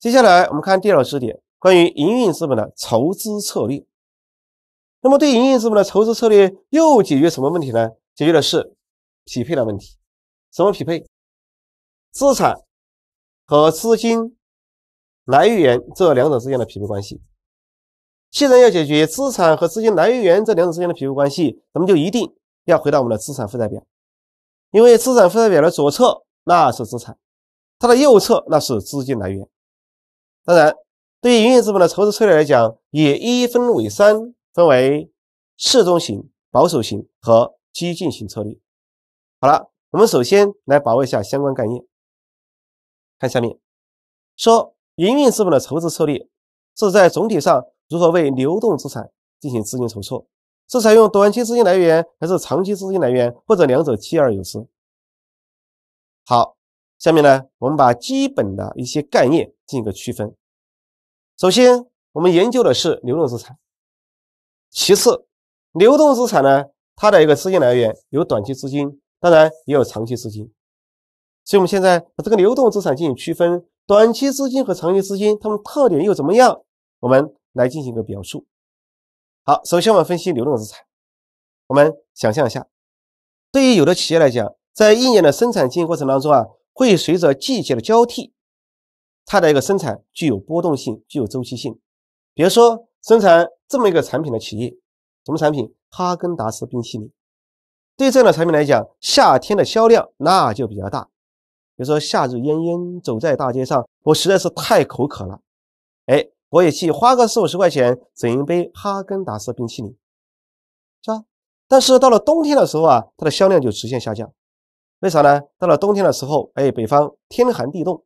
接下来我们看第二个知识点，关于营运资本的筹资策略。那么，对营运资本的筹资策略又解决什么问题呢？解决的是匹配的问题。什么匹配？资产和资金来源这两者之间的匹配关系。既然要解决资产和资金来源这两者之间的匹配关系，那么就一定要回到我们的资产负债表，因为资产负债表的左侧那是资产，它的右侧那是资金来源。当然，对于营运资本的筹资策略来讲，也一分为三，分为适中型、保守型和激进型策略。好了，我们首先来把握一下相关概念。看下面，说营运资本的筹资策略是在总体上如何为流动资产进行资金筹措，是采用短期资金来源，还是长期资金来源，或者两者兼而有之？好。下面呢，我们把基本的一些概念进行个区分。首先，我们研究的是流动资产。其次，流动资产呢，它的一个资金来源有短期资金，当然也有长期资金。所以，我们现在把这个流动资产进行区分，短期资金和长期资金，它们特点又怎么样？我们来进行一个表述。好，首先我们分析流动资产。我们想象一下，对于有的企业来讲，在一年的生产经营过程当中啊。会随着季节的交替，它的一个生产具有波动性，具有周期性。比如说，生产这么一个产品的企业，什么产品？哈根达斯冰淇淋。对这样的产品来讲，夏天的销量那就比较大。比如说，夏日炎炎，走在大街上，我实在是太口渴了，哎，我也去花个四五十块钱整一杯哈根达斯冰淇淋，是吧？但是到了冬天的时候啊，它的销量就直线下降。为啥呢？到了冬天的时候，哎，北方天寒地冻，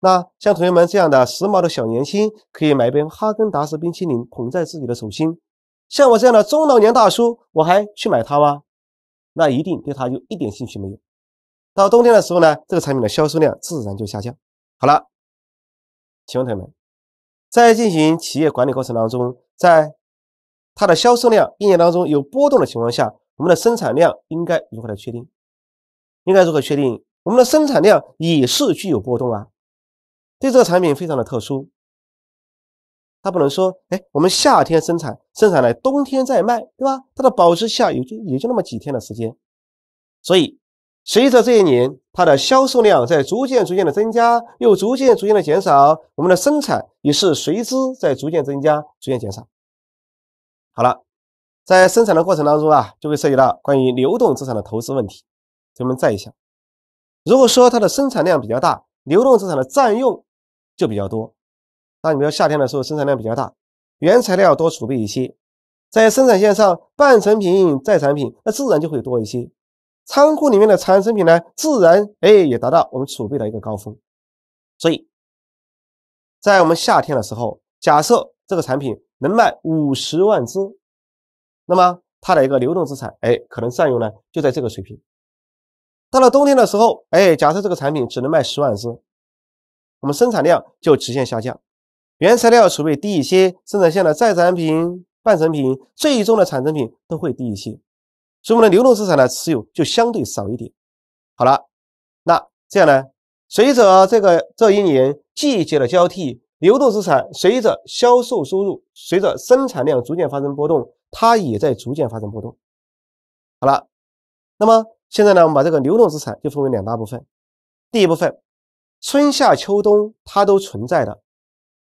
那像同学们这样的时髦的小年轻可以买一杯哈根达斯冰淇淋捧在自己的手心，像我这样的中老年大叔，我还去买它吗？那一定对它有一点兴趣没有？到冬天的时候呢，这个产品的销售量自然就下降。好了，请问同学们，在进行企业管理过程当中，在它的销售量一年当中有波动的情况下，我们的生产量应该如何来确定？应该如何确定我们的生产量也是具有波动啊？对这个产品非常的特殊，它不能说哎，我们夏天生产，生产了冬天再卖，对吧？它的保质期也就也就那么几天的时间，所以随着这一年它的销售量在逐渐逐渐的增加，又逐渐逐渐的减少，我们的生产也是随之在逐渐增加、逐渐减少。好了，在生产的过程当中啊，就会涉及到关于流动资产的投资问题。我们再想，如果说它的生产量比较大，流动资产的占用就比较多。那比如夏天的时候，生产量比较大，原材料多储备一些，在生产线上半成品再产品，那自然就会多一些。仓库里面的产成品呢，自然哎也达到我们储备的一个高峰。所以，在我们夏天的时候，假设这个产品能卖五十万只，那么它的一个流动资产哎，可能占用呢就在这个水平。到了冬天的时候，哎，假设这个产品只能卖十万支，我们生产量就直线下降，原材料储备低一些，生产线的再产品、半成品、最终的产成品都会低一些，所以我们的流动资产的持有就相对少一点。好了，那这样呢？随着这个这一年季节的交替，流动资产随着销售收入、随着生产量逐渐发生波动，它也在逐渐发生波动。好了，那么。现在呢，我们把这个流动资产就分为两大部分。第一部分，春夏秋冬它都存在的，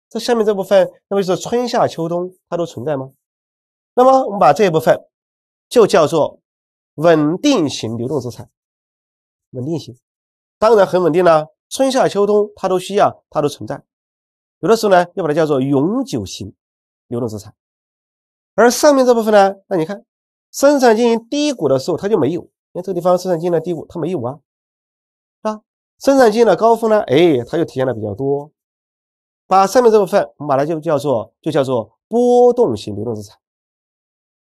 这下面这部分，那么是春夏秋冬它都存在吗？那么我们把这一部分就叫做稳定型流动资产。稳定型，当然很稳定啦，春夏秋冬它都需要，它都存在。有的时候呢，又把它叫做永久型流动资产。而上面这部分呢，那你看，生产经营低谷的时候，它就没有。因为这个地方生产进的低谷，它没有啊，啊，生产进的高峰呢，哎，它就体现的比较多。把上面这部分我们把它就叫做就叫做波动型流动资产。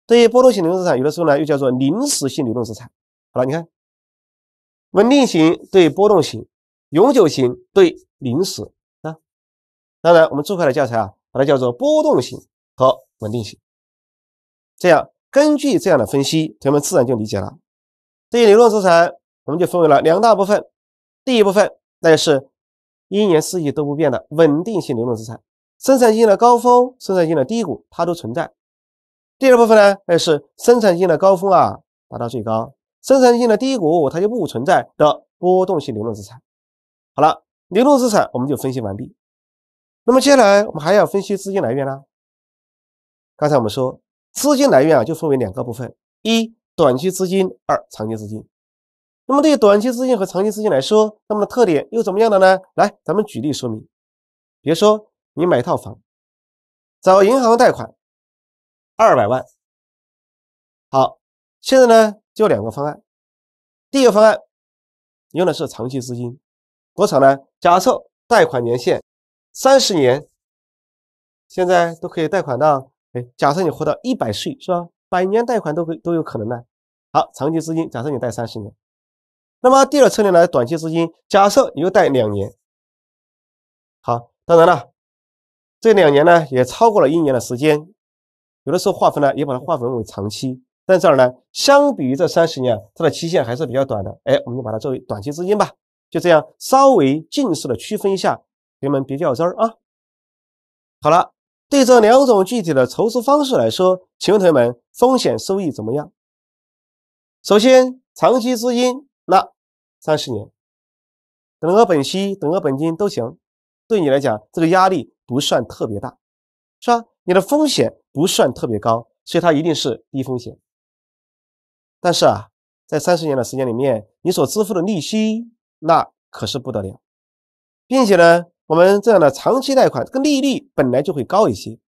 对于波动型流动资产，有的时候呢又叫做临时性流动资产。好了，你看，稳定型对波动型，永久型对临时啊。当然，我们注快的教材啊，把它叫做波动型和稳定性。这样根据这样的分析，同学们自然就理解了。对于流动资产，我们就分为了两大部分。第一部分，那就是一年四季都不变的稳定性流动资产，生产性的高峰、生产性的低谷它都存在。第二部分呢，那是生产性的高峰啊达到最高，生产性的低谷它就不存在的波动性流动资产。好了，流动资产我们就分析完毕。那么接下来我们还要分析资金来源啦。刚才我们说，资金来源啊就分为两个部分，一。短期资金，二长期资金。那么对于短期资金和长期资金来说，它们的特点又怎么样的呢？来，咱们举例说明。比如说，你买一套房，找银行贷款二百万。好，现在呢，就两个方案。第一个方案用的是长期资金，多少呢？假设贷款年限三十年，现在都可以贷款到，哎，假设你活到一百岁，是吧？百年贷款都会都有可能呢。好，长期资金，假设你贷三十年，那么第二策略呢？短期资金，假设你又贷两年。好，当然了，这两年呢也超过了一年的时间，有的时候划分呢也把它划分为长期，但儿呢，相比于这三十年，它的期限还是比较短的。哎，我们就把它作为短期资金吧。就这样稍微近似的区分一下，你们别较真儿啊。好了。对这两种具体的筹资方式来说，请问同学们，风险收益怎么样？首先，长期资金，那三十年，等额本息、等额本金都行，对你来讲，这个压力不算特别大，是吧？你的风险不算特别高，所以它一定是低风险。但是啊，在三十年的时间里面，你所支付的利息那可是不得了，并且呢。我们这样的长期贷款，这个利率本来就会高一些，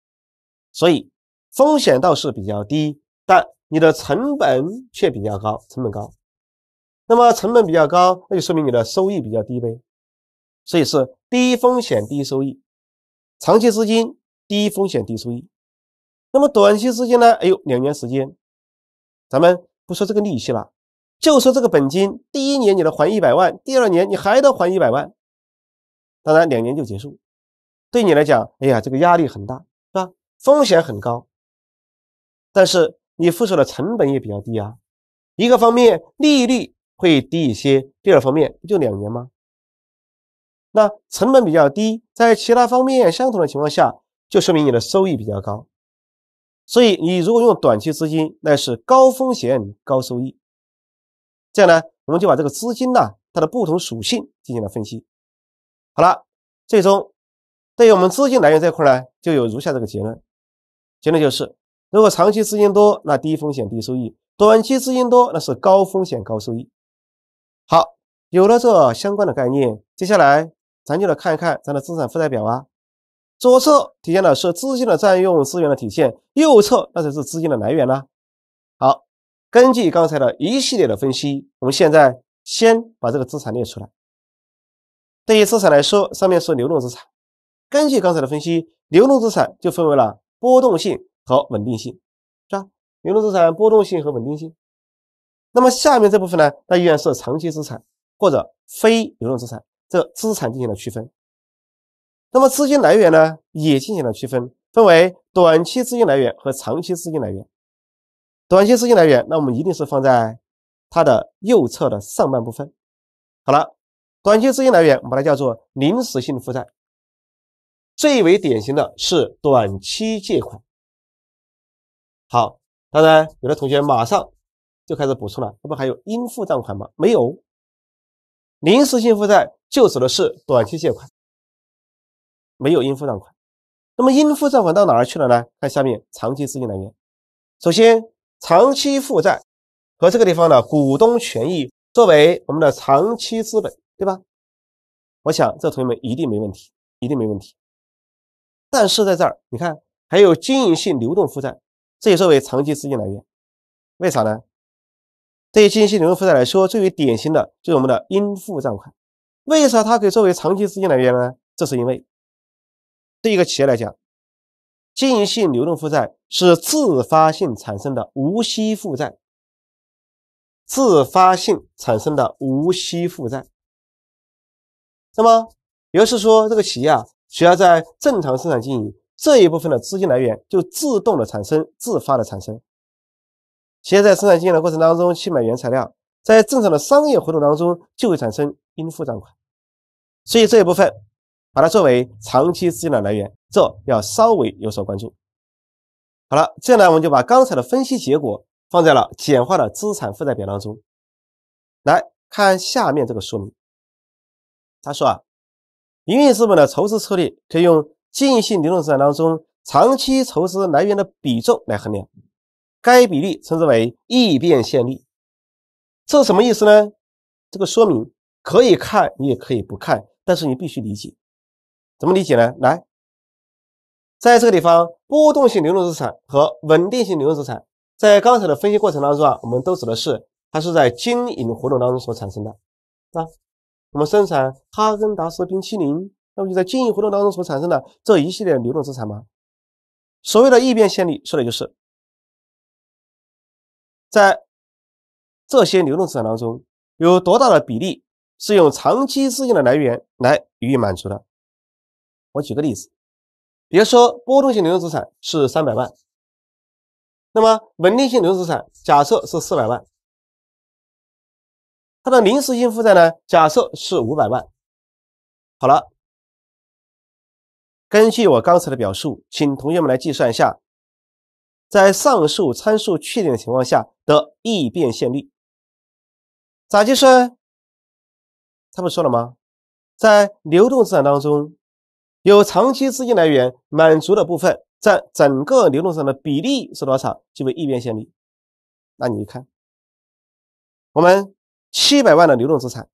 所以风险倒是比较低，但你的成本却比较高，成本高，那么成本比较高，那就说明你的收益比较低呗，所以是低风险低收益，长期资金低风险低收益，那么短期资金呢？哎呦，两年时间，咱们不说这个利息了，就说这个本金，第一年你得还一百万，第二年你还得还一百万。当然，两年就结束，对你来讲，哎呀，这个压力很大，是吧？风险很高，但是你付出的成本也比较低啊。一个方面，利率会低一些；第二方面，不就两年吗？那成本比较低，在其他方面相同的情况下，就说明你的收益比较高。所以，你如果用短期资金，那是高风险高收益。这样呢，我们就把这个资金呢，它的不同属性进行了分析。好了，最终对于我们资金来源这块呢，就有如下这个结论：结论就是，如果长期资金多，那低风险低收益；短期资金多，那是高风险高收益。好，有了这相关的概念，接下来咱就来看一看咱的资产负债表啊。左侧体现的是资金的占用、资源的体现，右侧那就是资金的来源了。好，根据刚才的一系列的分析，我们现在先把这个资产列出来。对于资产来说，上面是流动资产。根据刚才的分析，流动资产就分为了波动性和稳定性，是吧？流动资产波动性和稳定性。那么下面这部分呢，那依然是长期资产或者非流动资产，这资产进行了区分。那么资金来源呢，也进行了区分，分为短期资金来源和长期资金来源。短期资金来源，那我们一定是放在它的右侧的上半部分。好了。短期资金来源，我们把它叫做临时性负债，最为典型的是短期借款。好，当然有的同学马上就开始补充了，那不还有应付账款吗？没有，临时性负债就指的是短期借款，没有应付账款。那么应付账款到哪儿去了呢？看下面长期资金来源，首先长期负债和这个地方的股东权益作为我们的长期资本。对吧？我想这同学们一定没问题，一定没问题。但是在这儿，你看还有经营性流动负债，这也作为长期资金来源。为啥呢？对于经营性流动负债来说，最为典型的就是我们的应付账款。为啥它可以作为长期资金来源呢？这是因为对一个企业来讲，经营性流动负债是自发性产生的无息负债，自发性产生的无息负债。那么也就是说，这个企业啊，只要在正常生产经营这一部分的资金来源，就自动的产生、自发的产生。企业在生产经营的过程当中去买原材料，在正常的商业活动当中就会产生应付账款，所以这一部分把它作为长期资金的来源，这要稍微有所关注。好了，这样呢，我们就把刚才的分析结果放在了简化的资产负债表当中，来看下面这个说明。他说啊，营运资本的筹资策略可以用经营性流动资产当中长期筹资来源的比重来衡量，该比例称之为异变现率。这是什么意思呢？这个说明可以看，你也可以不看，但是你必须理解。怎么理解呢？来，在这个地方，波动性流动资产和稳定性流动资产，在刚才的分析过程当中啊，我们都指的是它是在经营活动当中所产生的，是吧？我们生产哈根达斯冰淇淋，那么就在经营活动当中所产生的这一系列流动资产吗？所谓的异变现力，说的就是在这些流动资产当中，有多大的比例是用长期资金的来源来予以满足的？我举个例子，比如说波动性流动资产是三百万，那么稳定性流动资产假设是四百万。它的临时性负债呢，假设是五百万。好了，根据我刚才的表述，请同学们来计算一下，在上述参数确定的情况下，的易变现率咋计算？他不说了吗？在流动资产当中，有长期资金来源满足的部分占整个流动资产的比例是多少，就为易变现率。那你看，我们。七百万的流动资产，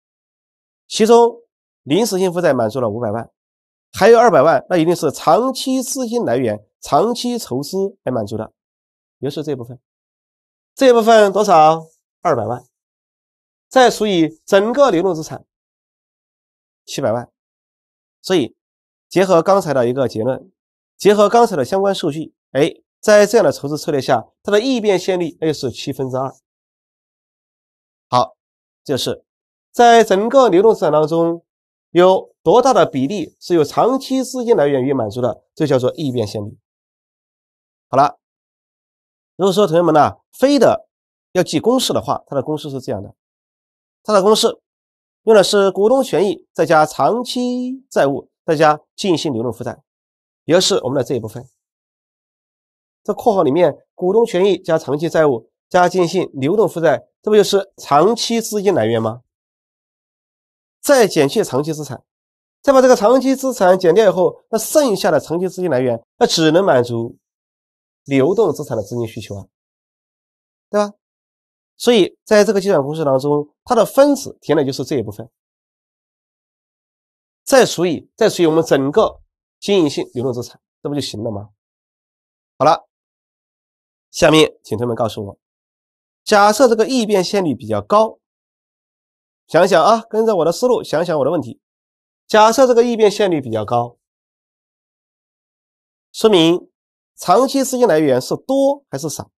其中临时性负债满足了五百万，还有二百万，那一定是长期资金来源、长期筹资来满足的，也如是这部分。这一部分多少？二百万，再除以整个流动资产七百万，所以结合刚才的一个结论，结合刚才的相关数据，哎，在这样的筹资策略下，它的易变现率又是七分之二。好。就是在整个流动资产当中有多大的比例是由长期资金来源于满足的，这叫做易变现率。好了，如果说同学们呢非得要记公式的话，它的公式是这样的，它的公式用的是股东权益再加长期债务再加净现流动负债，也就是我们的这一部分。这括号里面股东权益加长期债务。加经营性流动负债，这不就是长期资金来源吗？再减去长期资产，再把这个长期资产减掉以后，那剩下的长期资金来源，那只能满足流动资产的资金需求啊，对吧？所以在这个计算公式当中，它的分子填的就是这一部分，再除以再除以我们整个经营性流动资产，这不就行了吗？好了，下面请同学们告诉我。假设这个异变线率比较高，想想啊，跟着我的思路想想我的问题。假设这个异变线率比较高，说明长期资金来源是多还是少？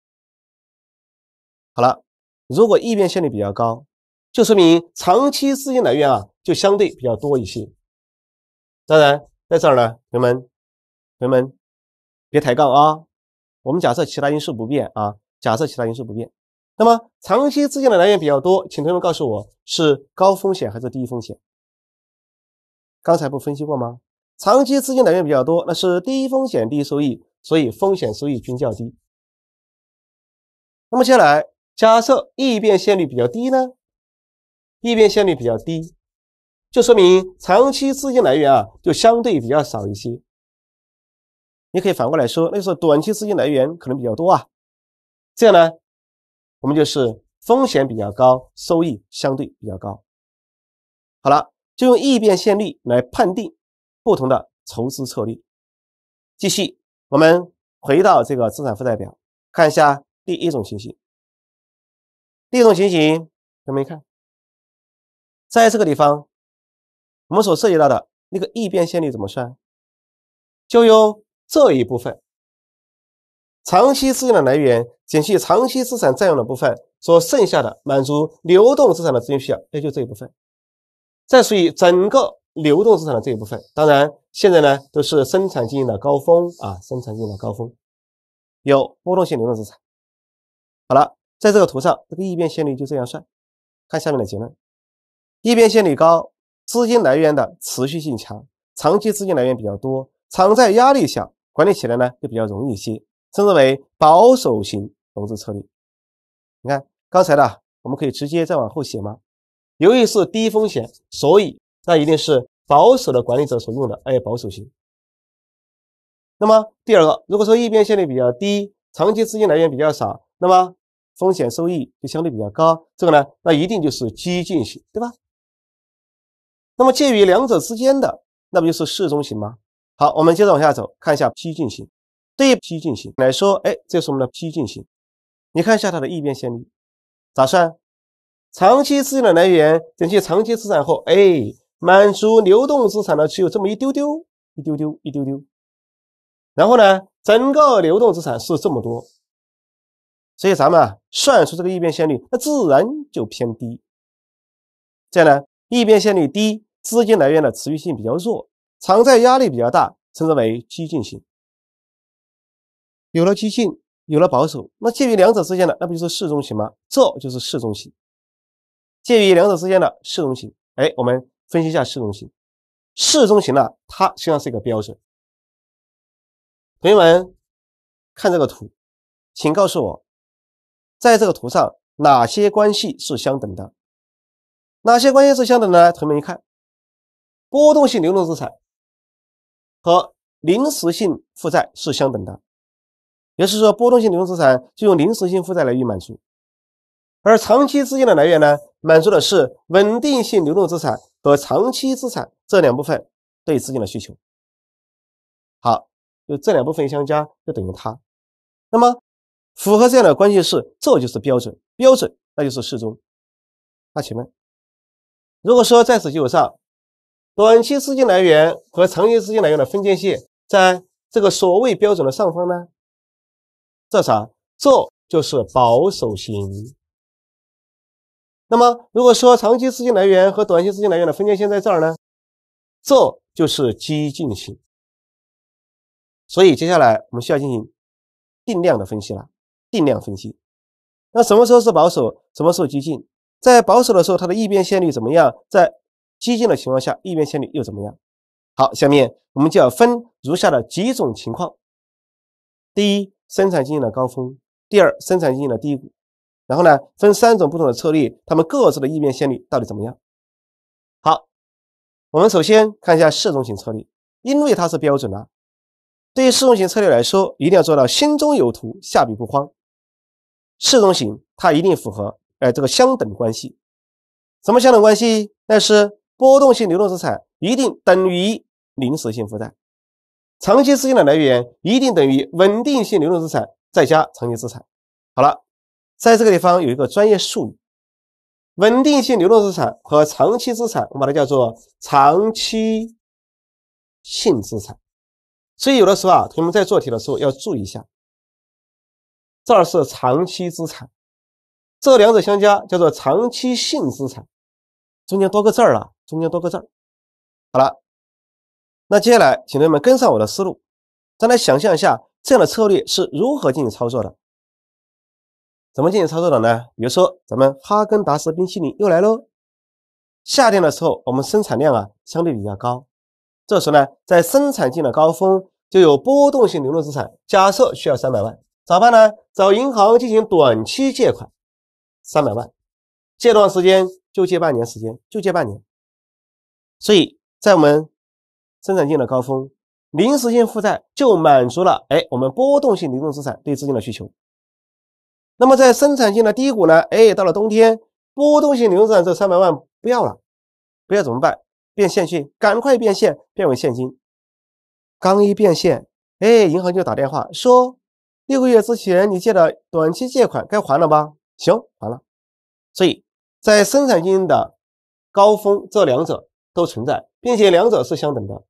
好了，如果异变线率比较高，就说明长期资金来源啊就相对比较多一些。当然，在这儿呢，朋友们，朋友们别抬杠啊。我们假设其他因素不变啊，假设其他因素不变。那么长期资金的来源比较多，请同学们告诉我是高风险还是低风险？刚才不分析过吗？长期资金来源比较多，那是低风险、低收益，所以风险收益均较低。那么接下来，假设异变线率比较低呢？异变线率比较低，就说明长期资金来源啊就相对比较少一些。你可以反过来说，那就是短期资金来源可能比较多啊。这样呢？我们就是风险比较高，收益相对比较高。好了，就用异变现率来判定不同的筹资策略。继续，我们回到这个资产负债表，看一下第一种情形。第一种情形，同学们看，在这个地方，我们所涉及到的那个异变现率怎么算？就用这一部分长期资金的来源。减去长期资产占用的部分，所剩下的满足流动资产的资金需要，那就这一部分。再除以整个流动资产的这一部分，当然现在呢都是生产经营的高峰啊，生产经营的高峰，有波动性流动资产。好了，在这个图上，这个异变现率就这样算。看下面的结论：异变现率高，资金来源的持续性强，长期资金来源比较多，偿债压力小，管理起来呢就比较容易一些，称之为保守型。融资策略，你看刚才的，我们可以直接再往后写吗？由于是低风险，所以那一定是保守的管理者所用的，哎，保守型。那么第二个，如果说异变现率比较低，长期资金来源比较少，那么风险收益就相对比较高，这个呢，那一定就是激进型，对吧？那么介于两者之间的，那不就是适中型吗？好，我们接着往下走，看一下激进型。对于激进型来说，哎，这是我们的激进型。你看一下它的易变现率咋算？长期资金的来源减去长期资产后，哎，满足流动资产的只有这么一丢丢，一丢丢，一丢丢。然后呢，整个流动资产是这么多，所以咱们啊算出这个易变现率，那自然就偏低。这样呢，易变现率低，资金来源的持续性比较弱，偿债压力比较大，称之为激进型。有了激进。有了保守，那介于两者之间的，那不就是市中心吗？这就是市中心，介于两者之间的市中心。哎，我们分析一下市中心。市中心呢，它实际上是一个标准。同学们看这个图，请告诉我，在这个图上哪些关系是相等的？哪些关系是相等的呢？同学们一看，波动性流动资产和临时性负债是相等的。也是说，波动性流动资产就用临时性负债来予以满足，而长期资金的来源呢，满足的是稳定性流动资产和长期资产这两部分对资金的需求。好，就这两部分相加就等于它。那么符合这样的关系是，这就是标准标准，那就是适中。那请问，如果说在此基础上，短期资金来源和长期资金来源的分界线在这个所谓标准的上方呢？这啥？这就是保守型。那么，如果说长期资金来源和短期资金来源的分界线在这儿呢，这就是激进型。所以，接下来我们需要进行定量的分析了。定量分析，那什么时候是保守？什么时候激进？在保守的时候，它的异变线率怎么样？在激进的情况下，异变线率又怎么样？好，下面我们就要分如下的几种情况：第一。生产经营的高峰，第二，生产经营的低谷，然后呢，分三种不同的策略，他们各自的异变效率到底怎么样？好，我们首先看一下适中型策略，因为它是标准的，对于适中型策略来说，一定要做到心中有图，下笔不慌。适中型它一定符合，哎，这个相等关系。什么相等关系？那是波动性流动资产一定等于临时性负债。长期资金的来源一定等于稳定性流动资产再加长期资产。好了，在这个地方有一个专业术语，稳定性流动资产和长期资产，我们把它叫做长期性资产。所以有的时候啊，同学们在做题的时候要注意一下，这儿是长期资产，这两者相加叫做长期性资产，中间多个字儿了，中间多个字儿。好了。那接下来，请同学们跟上我的思路，再来想象一下这样的策略是如何进行操作的？怎么进行操作的呢？比如说，咱们哈根达斯冰淇淋又来喽。夏天的时候，我们生产量啊相对比较高。这时候呢，在生产季的高峰，就有波动性流动资产，假设需要三百万，咋办呢？找银行进行短期借款，三百万，借段时间就借半年时间，就借半年。所以在我们。生产经营的高峰，临时性负债就满足了哎我们波动性流动资产对资金的需求。那么在生产性的低谷呢？哎，到了冬天，波动性流动资产这三百万不要了，不要怎么办？变现去，赶快变现，变为现金。刚一变现，哎，银行就打电话说六个月之前你借的短期借款该还了吧？行，还了。所以在生产经营的高峰，这两者都存在，并且两者是相等的。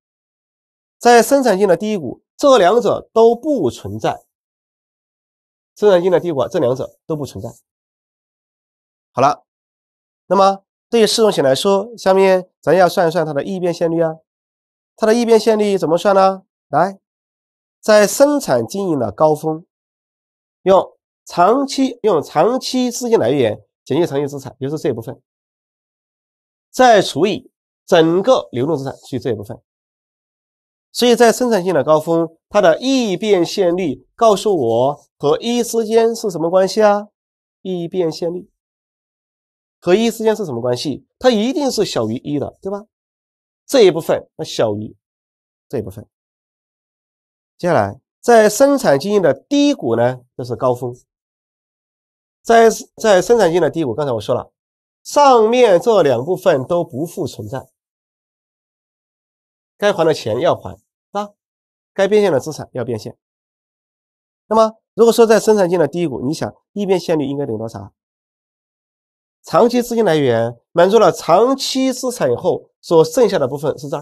在生产性的低谷，这两者都不存在。生产性的低谷，这两者都不存在。好了，那么对于市容险来说，下面咱要算一算它的异变现率啊。它的异变现率怎么算呢？来，在生产经营的高峰，用长期用长期资金来源减去长期资产，比如说这一部分，再除以整个流动资产，除以这一部分。所以在生产性的高峰，它的异变线率告诉我和一之间是什么关系啊？异变线率和一之间是什么关系？它一定是小于一的，对吧？这一部分，那小于这一部分。接下来，在生产经营的低谷呢，就是高峰。在在生产经营的低谷，刚才我说了，上面这两部分都不复存在。该还的钱要还，是吧？该变现的资产要变现。那么，如果说在生产线的低谷，你想易变现率应该等于多少？长期资金来源满足了长期资产以后，所剩下的部分是这。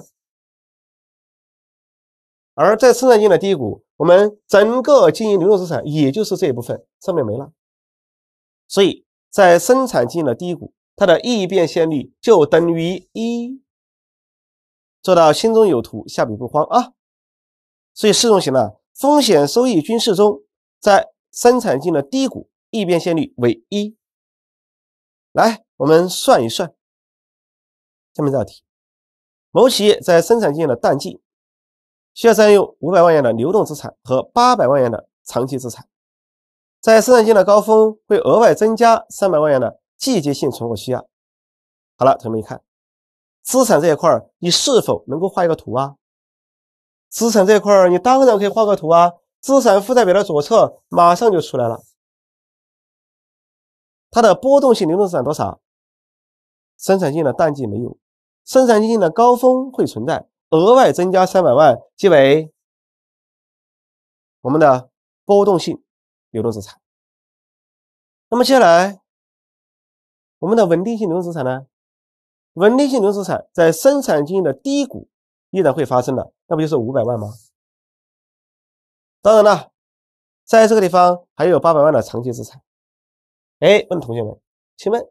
而在生产线的低谷，我们整个经营流动资产也就是这一部分上面没了。所以在生产进入了低谷，它的易变现率就等于一。做到心中有图，下笔不慌啊！所以市中型呢，风险收益均适中，在生产性的低谷，易变现率为一。来，我们算一算，下面这道题：某企业在生产季的淡季，需要占用五百万元的流动资产和八百万元的长期资产，在生产季的高峰会额外增加三百万元的季节性存货需要。好了，同学们看。资产这一块你是否能够画一个图啊？资产这一块你当然可以画个图啊。资产负债表的左侧马上就出来了，它的波动性流动资产多少？生产性的淡季没有，生产性的高峰会存在，额外增加三百万，即为我们的波动性流动资产。那么接下来，我们的稳定性流动资产呢？稳定性，流资产在生产经营的低谷依然会发生的，那不就是五百万吗？当然了，在这个地方还有八百万的长期资产。哎，问同学们，请问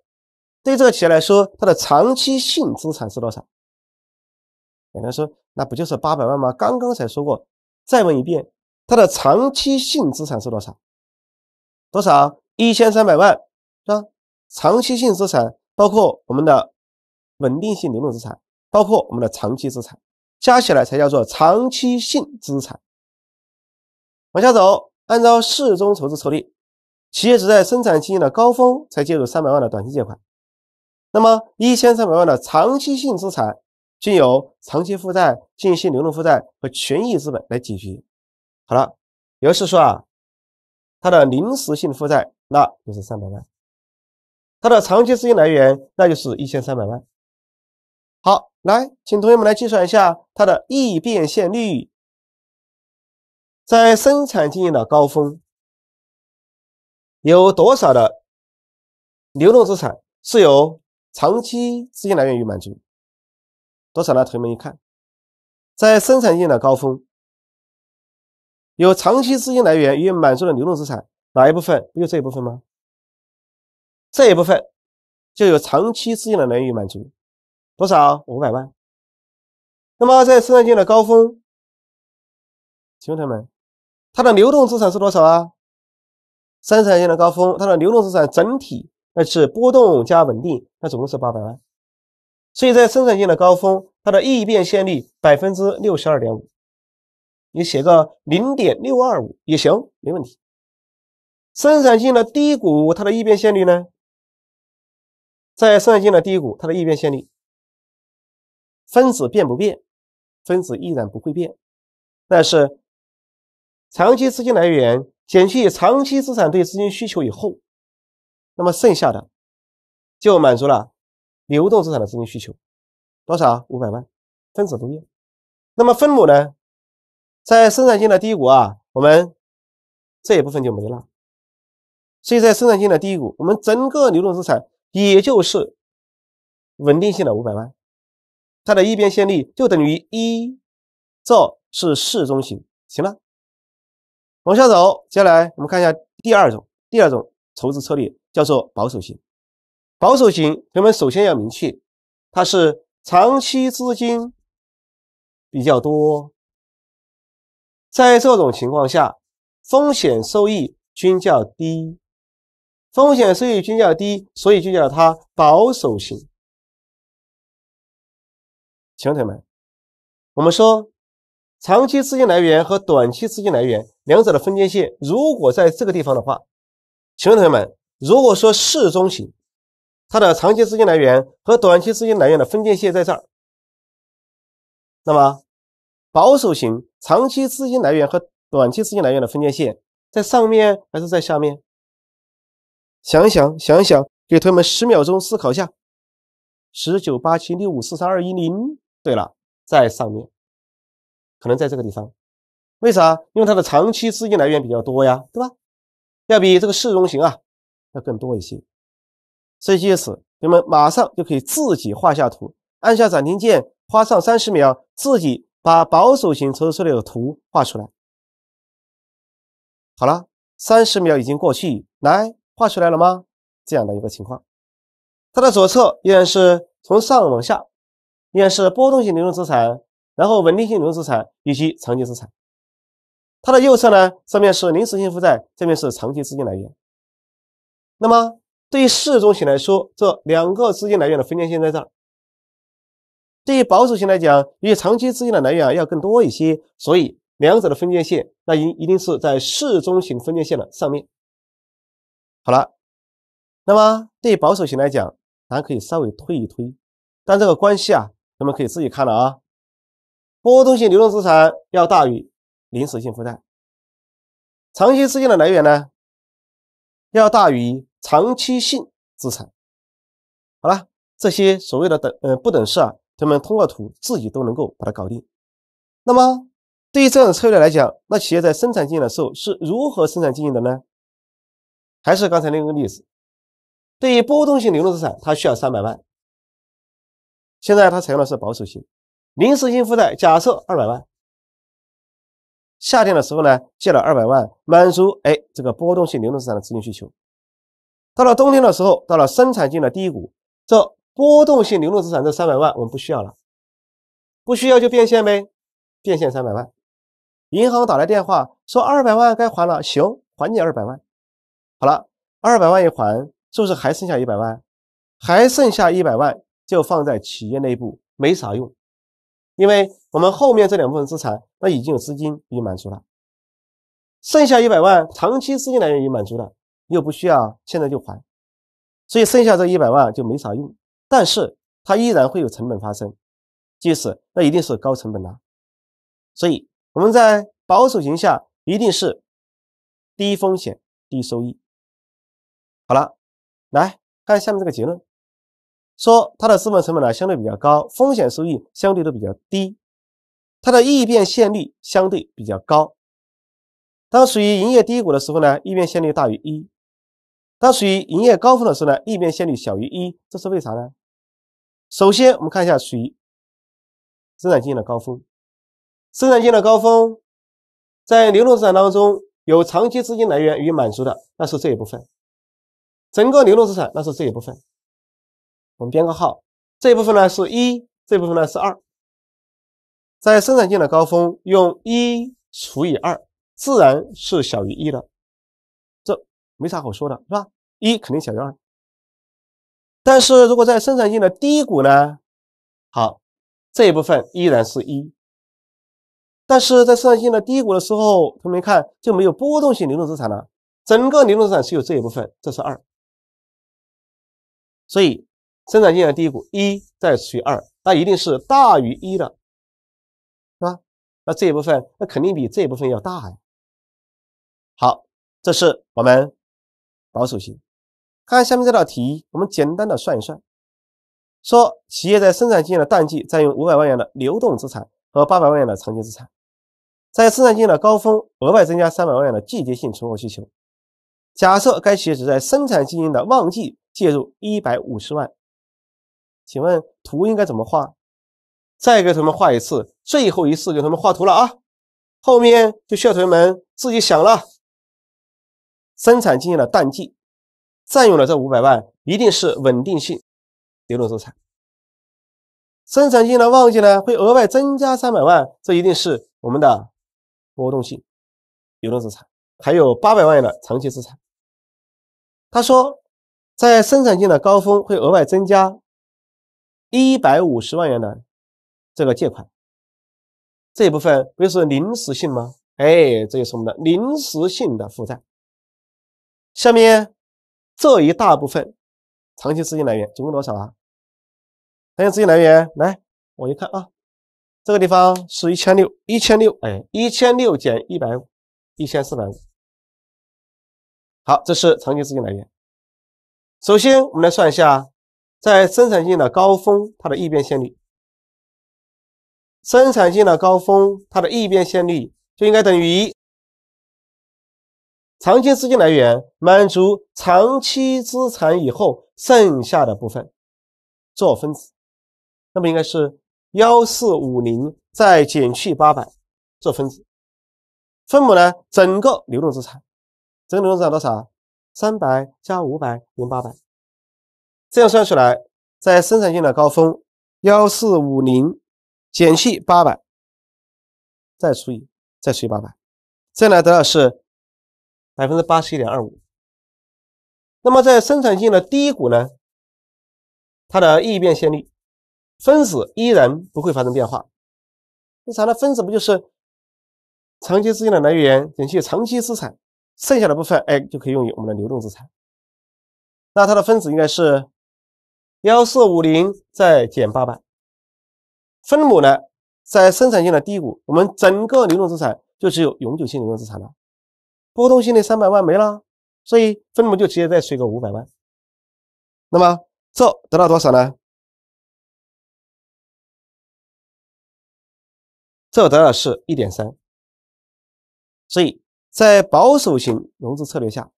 对这个企业来说，它的长期性资产是多少？有人说，那不就是八百万吗？刚刚才说过，再问一遍，它的长期性资产是多少？多少？一千三百万，是吧？长期性资产包括我们的。稳定性流动资产包括我们的长期资产，加起来才叫做长期性资产。往下走，按照适中筹资策略，企业只在生产经营的高峰才借入三百万的短期借款。那么，一千三百万的长期性资产，均由长期负债、经营性流动负债和权益资本来解决。好了，有就是说啊，它的临时性负债那就是三百万，它的长期资金来源那就是一千三百万。好，来，请同学们来计算一下它的易变现率。在生产经营的高峰，有多少的流动资产是由长期资金来源于满足？多少呢？同学们一看，在生产经营的高峰，有长期资金来源于满足的流动资产哪一部分？不就这一部分吗？这一部分就有长期资金的来源于满足。多少？五百万。那么在生产线的高峰，请问同学们，它的流动资产是多少啊？生产线的高峰，它的流动资产整体那是波动加稳定，那总共是八百万。所以在生产线的高峰，它的异变现率百分之六十二点五，你写个零点六二五也行，没问题。生产线的低谷，它的异变现率呢？在生产线的低谷，它的异变现率。分子变不变？分子依然不会变。但是长期资金来源减去长期资产对资金需求以后，那么剩下的就满足了流动资产的资金需求。多少？五百万。分子不变。那么分母呢？在生产性的低谷啊，我们这一部分就没了。所以在生产性的低谷，我们整个流动资产也就是稳定性的五百万。它的一边线力就等于一，这是适中型，行了，往下走，接下来我们看一下第二种，第二种筹资策略叫做保守型。保守型，同学们首先要明确，它是长期资金比较多，在这种情况下，风险收益均较低，风险收益均较低，所以就叫它保守型。请问同学们，我们说长期资金来源和短期资金来源两者的分界线，如果在这个地方的话，请问同学们，如果说适中型它的长期资金来源和短期资金来源的分界线在这儿，那么保守型长期资金来源和短期资金来源的分界线在上面还是在下面？想一想，想一想，给同学们十秒钟思考下，十九八七六五四三二一零。对了，在上面，可能在这个地方，为啥？因为它的长期资金来源比较多呀，对吧？要比这个市中型啊要更多一些。所以借此，你们马上就可以自己画下图，按下暂停键，花上三十秒，自己把保守型资策略的图画出来。好了，三十秒已经过去，来画出来了吗？这样的一个情况，它的左侧依然是从上往下。依然是波动性流动资产，然后稳定性流动资产以及长期资产。它的右侧呢，上面是临时性负债，这边是长期资金来源。那么对于市中型来说，这两个资金来源的分界线在这儿。对于保守型来讲，因为长期资金的来源啊要更多一些，所以两者的分界线那一一定是在市中型分界线的上面。好了，那么对于保守型来讲，咱可以稍微推一推，但这个关系啊。咱们可以自己看了啊，波动性流动资产要大于临时性负债，长期资金的来源呢，要大于长期性资产。好了，这些所谓的等呃不等式啊，咱们通过图自己都能够把它搞定。那么对于这种策略来讲，那企业在生产经营的时候是如何生产经营的呢？还是刚才那个例子，对于波动性流动资产，它需要三百万。现在它采用的是保守型，临时性负债假设二百万。夏天的时候呢，借了二百万，满足哎这个波动性流动资产的资金需求。到了冬天的时候，到了生产性的低谷，这波动性流动资产这三百万我们不需要了，不需要就变现呗，变现三百万。银行打来电话说二百万该还了，行，还你二百万。好了，二百万一还，是不是还剩下一百万？还剩下一百万。就放在企业内部没啥用，因为我们后面这两部分资产那已经有资金已经满足了，剩下一百万长期资金来源已经满足了，又不需要现在就还，所以剩下这一百万就没啥用，但是它依然会有成本发生，即使那一定是高成本的，所以我们在保守型下一定是低风险低收益。好了，来看下面这个结论。说它的资本成本呢相对比较高，风险收益相对都比较低，它的异变现率相对比较高。当属于营业低谷的时候呢，异变现率大于一；当属于营业高峰的时候呢，异变现率小于一。这是为啥呢？首先我们看一下属于生产经营的高峰，生产经营的高峰在流动资产当中有长期资金来源与满足的，那是这一部分；整个流动资产那是这一部分。我们编个号，这一部分呢是一，这部分呢是二。在生产性的高峰，用一除以二，自然是小于一的，这没啥好说的，是吧？一肯定小于二。但是如果在生产性的低谷呢？好，这一部分依然是，一。但是在生产性的低谷的时候，同学们看就没有波动性流动资产了，整个流动资产只有这一部分，这是二。所以。生产经的低谷一再除以二，那一定是大于一的，是吧？那这一部分，那肯定比这一部分要大呀。好，这是我们保守性。看下面这道题，我们简单的算一算：说企业在生产经营的淡季占用五百万元的流动资产和八百万元的长期资产，在生产经营的高峰额外增加三百万元的季节性存货需求。假设该企业只在生产经营的旺季借入一百五十万。请问图应该怎么画？再给同学们画一次，最后一次给同学们画图了啊！后面就需要同学们自己想了。生产经营的淡季占用了这五百万，一定是稳定性流动资产；生产经营的旺季呢，会额外增加三百万，这一定是我们的波动性流动资产。还有八百万的长期资产。他说，在生产经营的高峰会额外增加。一百五十万元的这个借款，这一部分不就是临时性吗？哎，这就是我们的临时性的负债。下面这一大部分长期资金来源总共多少啊？长期资金来源来，我一看啊，这个地方是一千六，一千六，哎，一千六减一百五，一千四百五。好，这是长期资金来源。首先，我们来算一下。在生产性的高峰，它的异变现率；生产性的高峰，它的异变现率就应该等于一。长期资金来源满足长期资产以后剩下的部分做分子，那么应该是幺四五零再减去八百做分子。分母呢，整个流动资产，整个流动资产多少？三百加五百等于八百。这样算出来，在生产性的高峰幺四五零减去八百，再除以再除以八百，这样呢得到是百分之八十一点二五。那么在生产性的低谷呢，它的异变现率分子依然不会发生变化。那产的分子不就是长期资金的来源减去长期资产剩下的部分？哎，就可以用于我们的流动资产。那它的分子应该是？幺四五零再减八百，分母呢在生产线的低谷，我们整个流动资产就只有永久性流动资产了，波动性的三百万没了，所以分母就直接再出一个五百万，那么这得到多少呢？这得到是一点三，所以在保守型融资策略下。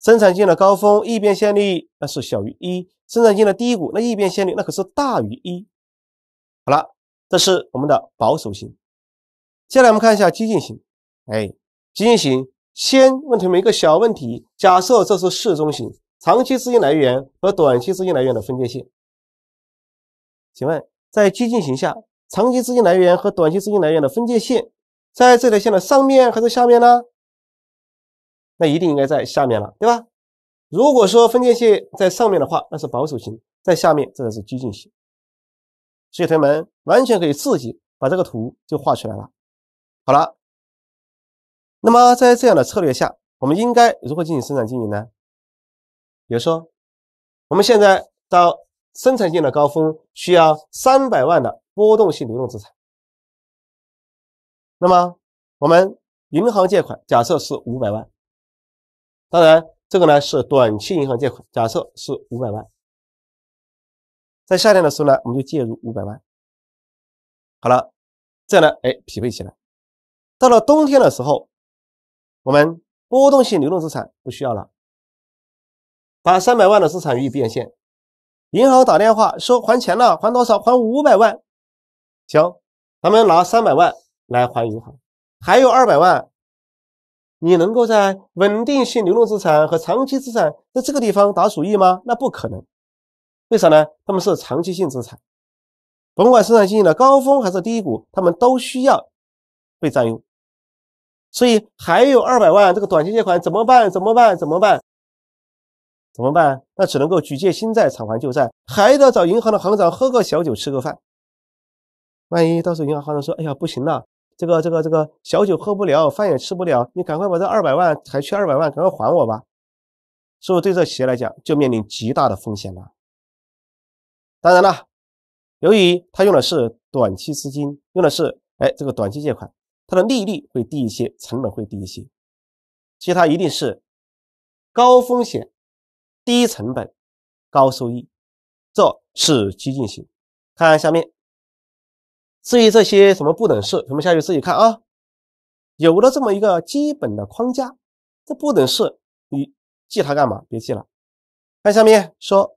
生产线的高峰易变线率那是小于一，生产线的低谷那易变线率那可是大于一。好了，这是我们的保守型。接下来我们看一下激进型。哎，激进型先问同学们一个小问题：假设这是适中型长期资金来源和短期资金来源的分界线，请问在激进型下，长期资金来源和短期资金来源的分界线在这条线的上面还是下面呢？那一定应该在下面了，对吧？如果说分界线在上面的话，那是保守型；在下面，这才是激进型。所以，同学们完全可以自己把这个图就画出来了。好了，那么在这样的策略下，我们应该如何进行生产经营呢？比如说，我们现在到生产线的高峰需要三百万的波动性流动资产，那么我们银行借款假设是五百万。当然，这个呢是短期银行借款，假设是五百万，在夏天的时候呢，我们就借入五百万，好了，这样呢，哎，匹配起来。到了冬天的时候，我们波动性流动资产不需要了，把三百万的资产予以变现，银行打电话说还钱了，还多少？还五百万，行，咱们拿三百万来还银行，还有二百万。你能够在稳定性流动资产和长期资产在这个地方打鼠疫吗？那不可能。为啥呢？他们是长期性资产，甭管生产经营的高峰还是低谷，他们都需要被占用。所以还有二百万这个短期借款怎么办？怎么办？怎么办？怎么办？那只能够举借新债，偿还旧债，还得找银行的行长喝个小酒，吃个饭。万一到时候银行行长说：“哎呀，不行了。”这个这个这个小酒喝不了，饭也吃不了，你赶快把这二百万还缺二百万，赶快还我吧！是不是对这企业来讲就面临极大的风险了？当然了，由于他用的是短期资金，用的是哎这个短期借款，它的利率会低一些，成本会低一些。其实它一定是高风险、低成本、高收益，这是激进型。看下面。至于这些什么不等式，我们下去自己看啊。有了这么一个基本的框架，这不等式你记它干嘛？别记了。看下面说，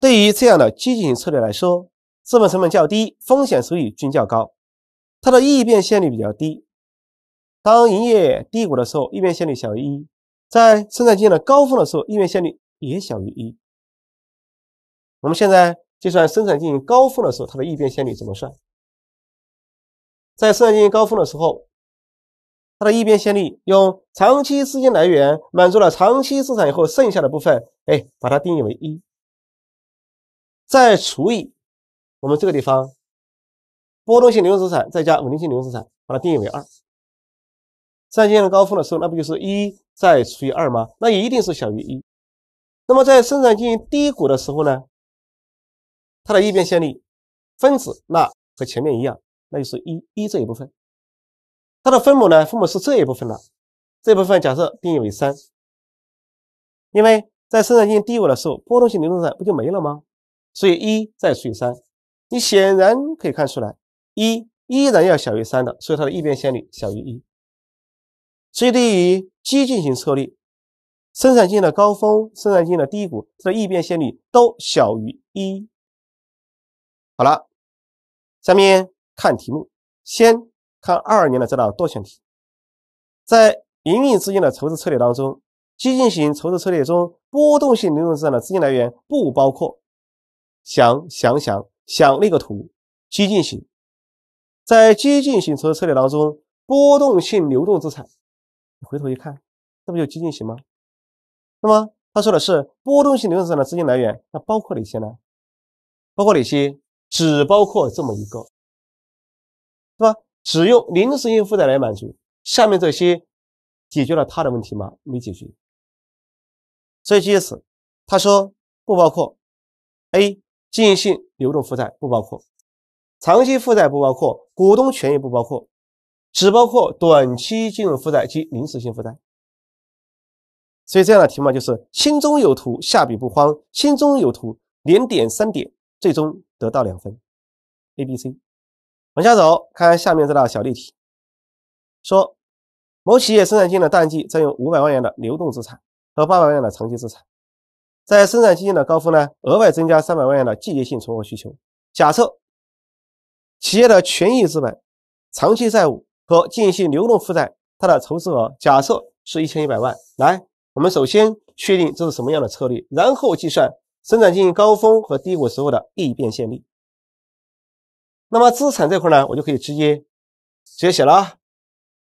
对于这样的积极型策略来说，资本成本较低，风险收益均较高，它的异变现率比较低。当营业低谷的时候，异变现率小于一；在生产经营的高峰的时候，异变现率也小于一。我们现在。计算生产经营高峰的时候，它的异变线率怎么算？在生产经营高峰的时候，它的异变线率用长期资金来源满足了长期资产以后剩下的部分，哎，把它定义为一，再除以我们这个地方波动性流动资产再加稳定性流动资产，把它定义为二。生产经营高峰的时候，那不就是一再除以二吗？那一定是小于一。那么在生产经营低谷的时候呢？它的异变线率分子那和前面一样，那就是一一这一部分。它的分母呢，分母是这一部分了，这部分假设定义为三。因为在生产性低谷的时候，波动性流动资不就没了吗？所以一再除以三，你显然可以看出来，一依然要小于三的，所以它的异变线率小于一。所以对于激进型策略，生产性的高峰、生产性的低谷，它的异变线率都小于一。好了，下面看题目，先看二二年的这道多选题。在营运资金的筹资策略当中，激进型筹资策略中波动性流动资产的资金来源不包括想想想想那个图。激进型，在激进型筹资策略当中，波动性流动资产，你回头一看，这不就激进型吗？那么他说的是波动性流动资产的资金来源，那包括哪些呢？包括哪些？只包括这么一个，是吧？只用临时性负债来满足下面这些，解决了他的问题吗？没解决。所以借此，他说不包括 A 经营性流动负债不包括，长期负债不包括，股东权益不包括，只包括短期金融负债及临时性负债。所以这样的题目就是心中有图下笔不慌，心中有图连点三点。最终得到两分，A、B、C，往下走，看下面这道小例题。说某企业生产营的淡季占用五百万元的流动资产和八百万元的长期资产，在生产季的高峰呢，额外增加三百万元的季节性存货需求。假设企业的权益资本、长期债务和营性流动负债，它的筹资额假设是一千一百万。来，我们首先确定这是什么样的策略，然后计算。生产经营高峰和低谷时候的异变现率。那么资产这块呢，我就可以直接直接写了，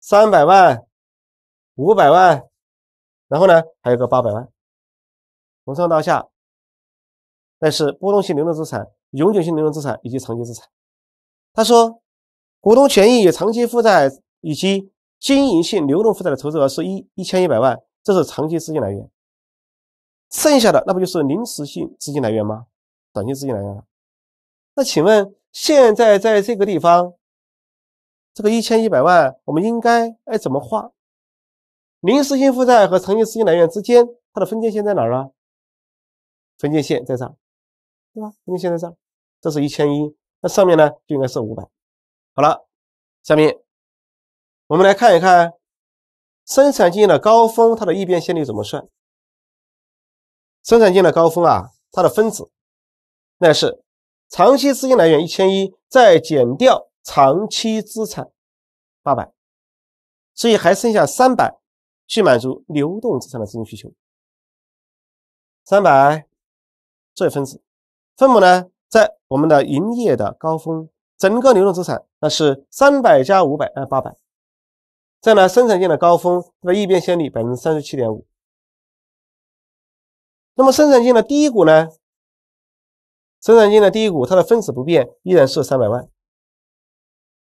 三百万、五百万，然后呢还有个八百万，从上到下。但是波动性流动资产、永久性流动资产以及长期资产。他说，股东权益、与长期负债以及经营性流动负债的筹资额是一一千一百万，这是长期资金来源。剩下的那不就是临时性资金来源吗？短期资金来源。那请问现在在这个地方，这个一千一百万，我们应该哎怎么花？临时性负债和长期资金来源之间，它的分界线在哪呢？分界线在这，对吧？分界线在这，这是一千一，那上面呢就应该是五百。好了，下面我们来看一看生产经营的高峰，它的易变现率怎么算？生产线的高峰啊，它的分子那是长期资金来源一千一，再减掉长期资产八百，所以还剩下三百去满足流动资产的资金需求。三百作为分子，分母呢，在我们的营业的高峰，整个流动资产那是三百加五百，哎，八百。在呢，生产线的高峰的易变现率百分之三十七点五。那么生产金的低谷呢？生产金的低谷，它的分子不变，依然是三百万。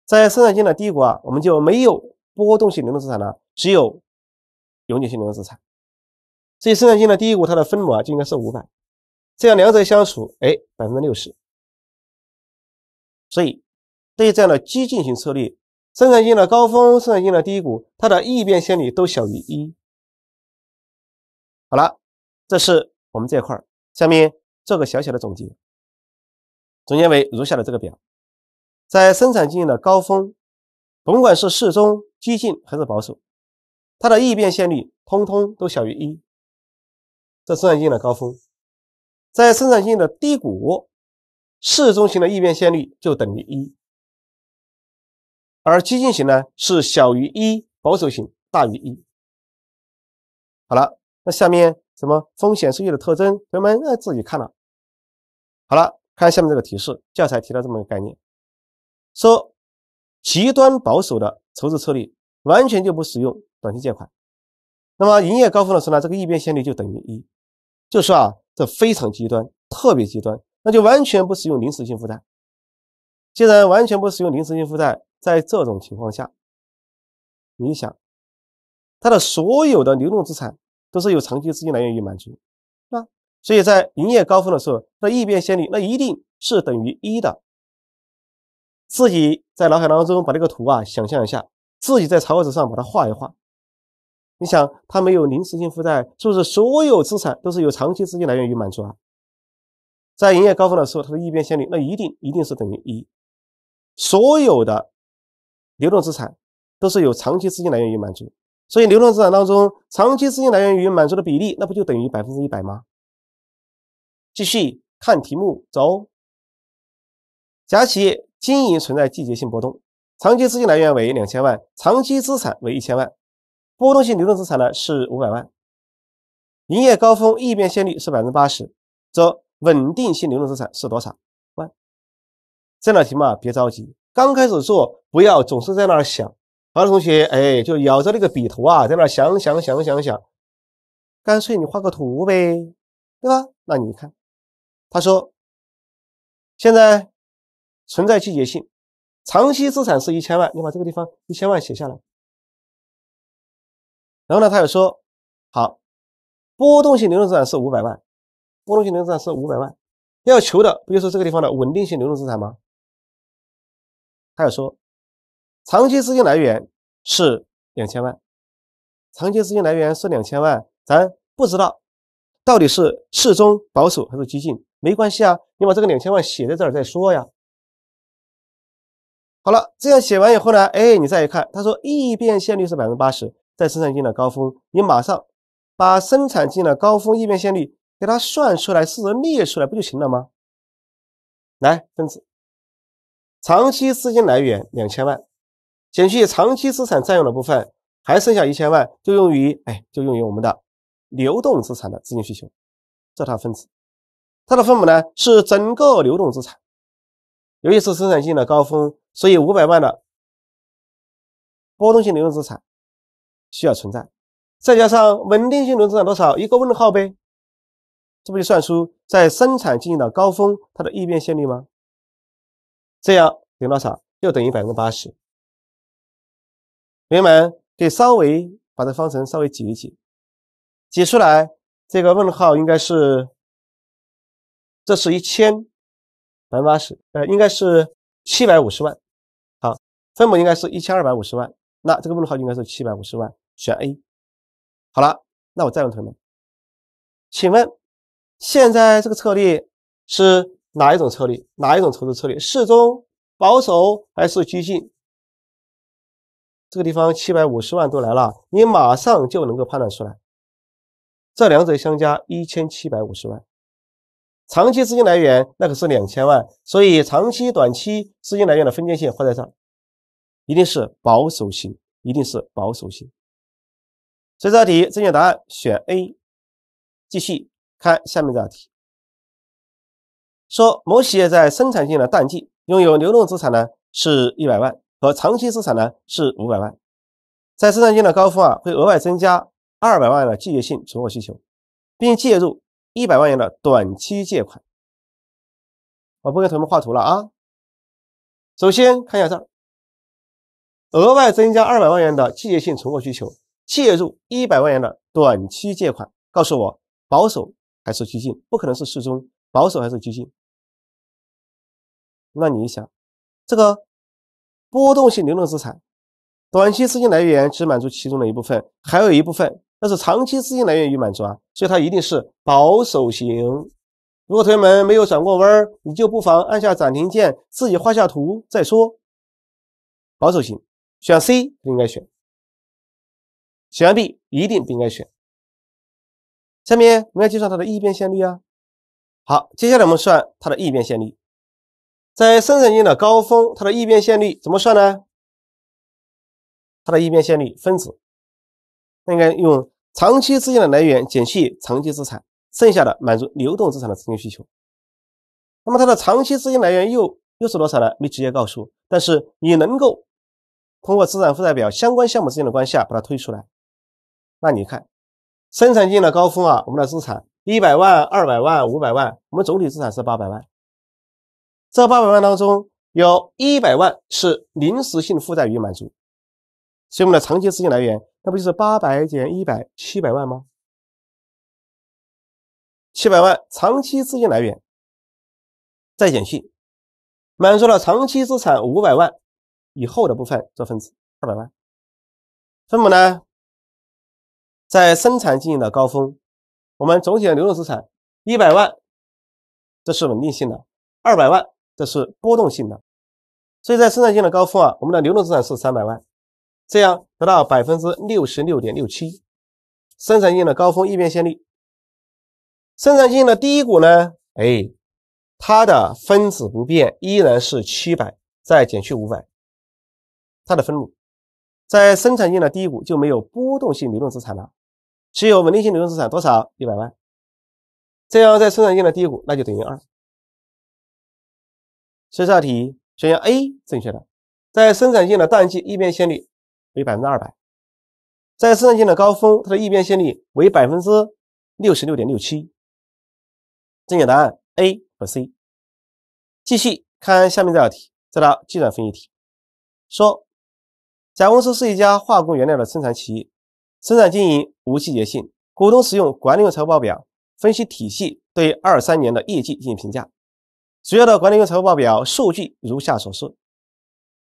在生产金的低谷啊，我们就没有波动性流动资产了，只有永久性流动资产。所以生产金的低谷，它的分母啊就应该是五百。这样两者相除，哎，百分之六十。所以对这样的激进型策略，生产金的高峰、生产金的低谷，它的异变现率都小于一。好了，这是。我们这块下面做个小小的总结，总结为如下的这个表：在生产经营的高峰，甭管是适中、激进还是保守，它的异变线率通通都小于一。这生产经营的高峰，在生产经营的低谷，适中型的异变线率就等于一，而激进型呢是小于一，保守型大于一。好了，那下面。什么风险收益的特征？同学们自己看了。好了，看下面这个提示，教材提到这么个概念，说极端保守的筹资策略完全就不使用短期借款。那么营业高峰的时候呢，这个异变现率就等于一，就是说啊，这非常极端，特别极端，那就完全不使用临时性负债。既然完全不使用临时性负债，在这种情况下，你想，它的所有的流动资产。都是有长期资金来源于满足，啊，所以在营业高峰的时候，它的异变现率那一定是等于一的。自己在脑海当中把这个图啊想象一下，自己在草稿纸上把它画一画。你想，它没有临时性负债，是不是所有资产都是有长期资金来源于满足啊？在营业高峰的时候，它的异变现率那一定一定是等于一，所有的流动资产都是有长期资金来源于满足。所以，流动资产当中，长期资金来源于满足的比例，那不就等于百分之一百吗？继续看题目，走。甲企业经营存在季节性波动，长期资金来源为两千万，长期资产为一千万，波动性流动资产呢是五百万，营业高峰易变现率是百分之八十，则稳定性流动资产是多少万？这道题嘛，别着急，刚开始做不要总是在那儿想。好多同学哎，就咬着那个笔头啊，在那想想想想想，干脆你画个图呗，对吧？那你看，他说现在存在季节性长期资产是一千万，你把这个地方一千万写下来。然后呢，他又说好，波动性流动资产是五百万，波动性流动资产是五百万，要求的不就是这个地方的稳定性流动资产吗？他又说。长期资金来源是两千万，长期资金来源是两千万，咱不知道到底是适中、保守还是激进，没关系啊，你把这个两千万写在这儿再说呀。好了，这样写完以后呢，哎，你再一看，他说异变现率是百分之八十，在生产金的高峰，你马上把生产金的高峰异变现率给它算出来，试着列出来不就行了吗？来，分子，长期资金来源两千万。减去长期资产占用的部分，还剩下一千万，就用于哎，就用于我们的流动资产的资金需求。这套分子，它的分母呢是整个流动资产。由于是生产性的高峰，所以五百万的波动性流动资产需要存在，再加上稳定性流动资产多少，一个问号呗。这不就算出在生产经营的高峰它的易变现率吗？这样等于多少？又等于百分之八十。同学们，以稍微把这方程稍微解一解，解出来这个问号应该是，这是一千百分之八十，呃，应该是七百五十万。好，分母应该是一千二百五十万，那这个问号应该是七百五十万，选 A。好了，那我再问同学们，请问现在这个策略是哪一种策略？哪一种投资策略？适中、保守还是激进？这个地方七百五十万都来了，你马上就能够判断出来，这两者相加一千七百五十万，长期资金来源那可是两千万，所以长期短期资金来源的分界线画在这，一定是保守型，一定是保守型。所以这道题正确答案选 A。继续看下面这道题，说某企业在生产性的淡季拥有流动资产呢是一百万。和长期资产呢是五百万，在市场间的高峰啊，会额外增加二百万的季节性存货需求，并介入一百万元的短期借款。我不给同学们画图了啊。首先看一下这儿，额外增加二百万元的季节性存货需求，介入一百万元的短期借款。告诉我，保守还是激进？不可能是适中，保守还是激进？那你想，这个？波动性流动资产，短期资金来源只满足其中的一部分，还有一部分那是长期资金来源于满足啊，所以它一定是保守型。如果同学们没有转过弯儿，你就不妨按下暂停键，自己画下图再说。保守型选 C 应该选，选完 B 一定不应该选。下面我们要计算它的异变现率啊。好，接下来我们算它的异变现率。在生产季的高峰，它的易变现率怎么算呢？它的易变现率分子，它应该用长期资金的来源减去长期资产，剩下的满足流动资产的资金需求。那么它的长期资金来源又又是多少呢？没直接告诉，但是你能够通过资产负债表相关项目之间的关系啊，把它推出来。那你看，生产季的高峰啊，我们的资产一百万、二百万、五百万，我们总体资产是八百万。这八百万当中有一百万是临时性负债予以满足，所以我们的长期资金来源，那不就是八百减一百七百万吗？七百万长期资金来源再减去满足了长期资产五百万以后的部分做分子二百万，分母呢，在生产经营的高峰，我们总体的流动资产一百万，这是稳定性的二百万。这是波动性的，所以在生产线的高峰啊，我们的流动资产是三百万，这样得到百分之六十六点六七。生产性的高峰异变现率，生产性的低谷呢？哎，它的分子不变，依然是七百，再减去五百，它的分母在生产性的低谷就没有波动性流动资产了，只有稳定性流动资产多少一百万，这样在生产性的低谷那就等于二。十四道题，选项 A 正确的，在生产线的淡季，异变线率为百分之二百，在生产线的高峰，它的异变线率为百分之六十六点六七。正确答案 A 和 C。继续看下面这道题，这道计算分析题，说甲公司是一家化工原料的生产企业，生产经营无季节性，股东使用管理用财务报表分析体系对二三年的业绩进行评价。主要的管理用财务报表数据如下所示，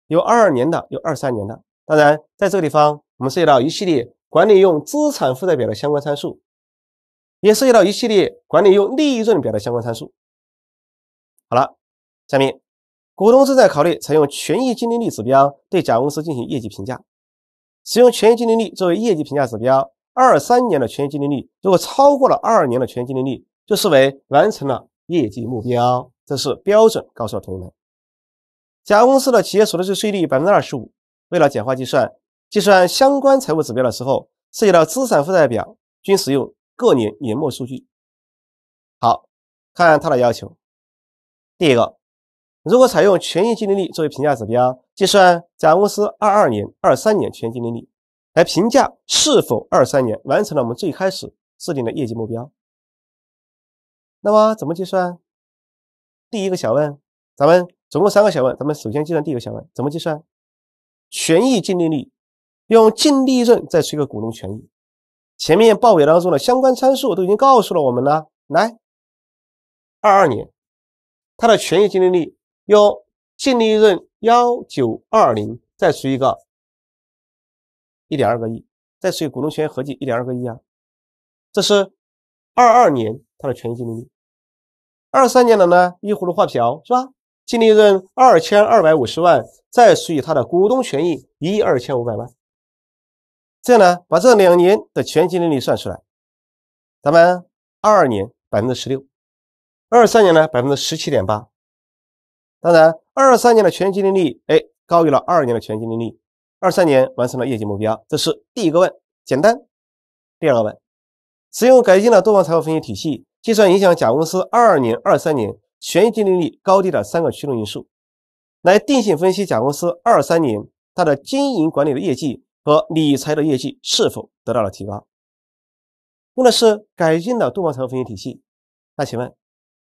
有二二年的，有二三年的。当然，在这个地方，我们涉及到一系列管理用资产负债表的相关参数，也涉及到一系列管理用利润表的相关参数。好了，下面股东正在考虑采用权益净利率指标对甲公司进行业绩评价。使用权益净利率作为业绩评价指标，二三年的权益净利率如果超过了二二年的权益净利率，就视为完成了业绩目标。这是标准高诉同仁，甲公司的企业所得税税率百分之二十五。为了简化计算，计算相关财务指标的时候，涉及到资产负债表均使用各年年末数据。好，看它的要求。第一个，如果采用权益净利率作为评价指标，计算甲公司二二年、二三年权益净利率，来评价是否二三年完成了我们最开始制定的业绩目标。那么怎么计算？第一个小问，咱们总共三个小问，咱们首先计算第一个小问，怎么计算？权益净利率用净利润再除一个股东权益，前面报表当中的相关参数都已经告诉了我们了。来，二二年它的权益净利率用净利润幺九二零再除一个一点二个亿，再除以股东权益合计一点二个亿啊，这是二二年它的权益净利率。二三年的呢？依葫芦画瓢是吧？净利润二千二百五十万，再除以它的股东权益一亿二千五百万，这样呢，把这两年的全净利率算出来，咱们二二年百分之十六，二三年呢百分之十七点八。当然，二三年的全净利率哎高于了二二年的全净利率，二三年完成了业绩目标，这是第一个问，简单。第二个问，使用改进的多方财务分析体系。计算影响甲公司二二年、二三年权益净利率高低的三个驱动因素，来定性分析甲公司二三年它的经营管理的业绩和理财的业绩是否得到了提高。用的是改进的杜邦财务分析体系。那请问，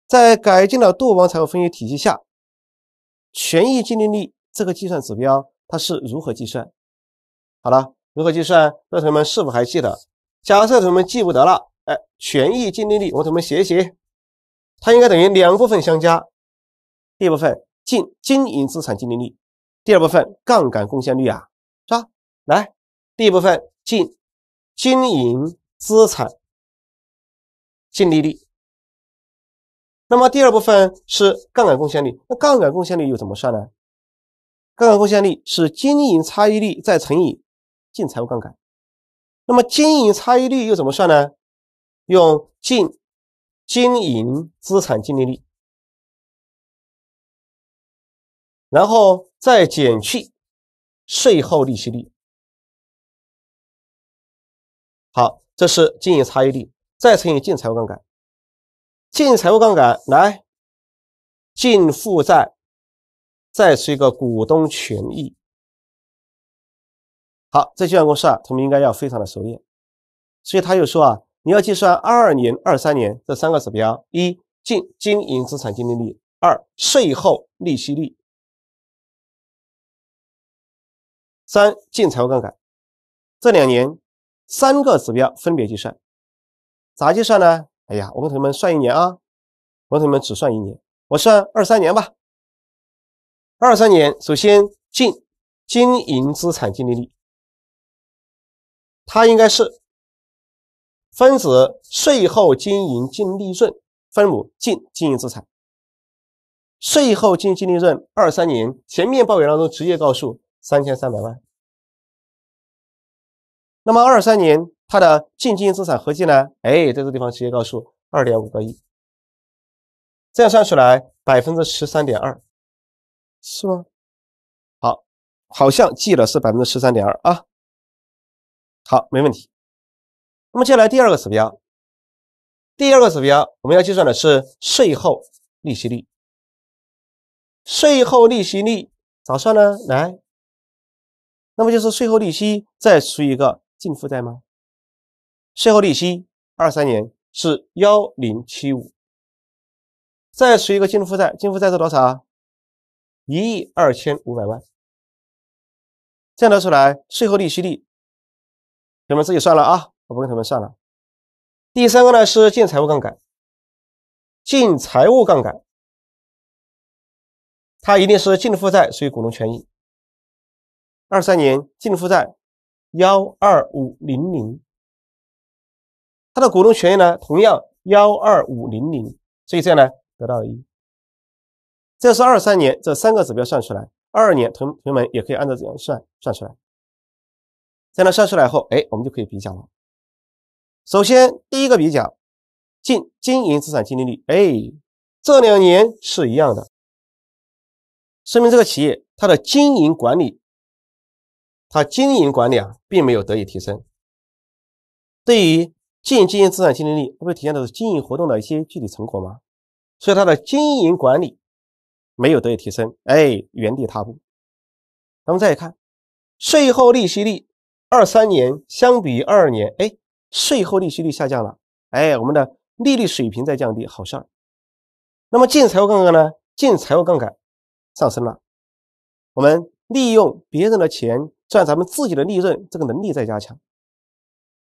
在改进的杜邦财务分析体系下，权益净利率这个计算指标它是如何计算？好了，如何计算？同学们是否还记得？假设同学们记不得了，哎，权益净利率，我怎么写写，它应该等于两部分相加，第一部分净经营资产净利率，第二部分杠杆贡献率啊，是吧？来，第一部分净经营资产净利率，那么第二部分是杠杆贡献率，那杠杆贡献率又怎么算呢？杠杆贡献率是经营差异率再乘以净财务杠杆，那么经营差异率又怎么算呢？用净经营资产净利率，然后再减去税后利息率。好，这是经营差异率，再乘以净财务杠杆。净财务杠杆来，净负债再是一个股东权益。好，这计算公式啊，同学们应该要非常的熟练。所以他又说啊。你要计算二二年、二三年这三个指标：一、净经营资产净利率；二、税后利息率；三、净财务杠杆。这两年三个指标分别计算。咋计算呢？哎呀，我跟同学们算一年啊，我跟同学们只算一年，我算二三年吧。二三年，首先净经营资产净利率，它应该是。分子税后经营净利润，分母净经营资产，税后净净利润二三年前面报表当中直接告诉三千三百万。那么二三年它的净经营资产合计呢？哎，在这地方直接告诉二点五个亿，这样算出来百分之十三点二，是吗？好，好像记了是百分之十三点二啊。好，没问题。那么接下来第二个指标，第二个指标我们要计算的是税后利息率。税后利息率咋算呢？来，那么就是税后利息再除一个净负债吗？税后利息二三年是幺零七五，再除一个净负债，净负债是多少？一亿二千五百万，这样得出来税后利息率，你们自己算了啊。我不跟同学们算了。第三个呢是净财务杠杆，净财务杠杆，它一定是净负债属以股东权益。二三年净负债幺二五零零，它的股东权益呢同样幺二五零零，所以这样呢得到一。这是二三年这三个指标算出来，二二年同同学们也可以按照这样算算出来。这样算出来后，哎，我们就可以比较了。首先，第一个比较，净经营资产净利率，哎，这两年是一样的，说明这个企业它的经营管理，它经营管理啊，并没有得以提升。对于净经营资产净利率，不是体现的是经营活动的一些具体成果吗？所以它的经营管理没有得以提升，哎，原地踏步。咱们再看税后利息率，二三年相比二二年，哎。税后利息率下降了，哎，我们的利率水平在降低，好事。那么净财务杠杆呢？净财务杠杆上升了，我们利用别人的钱赚咱们自己的利润，这个能力在加强。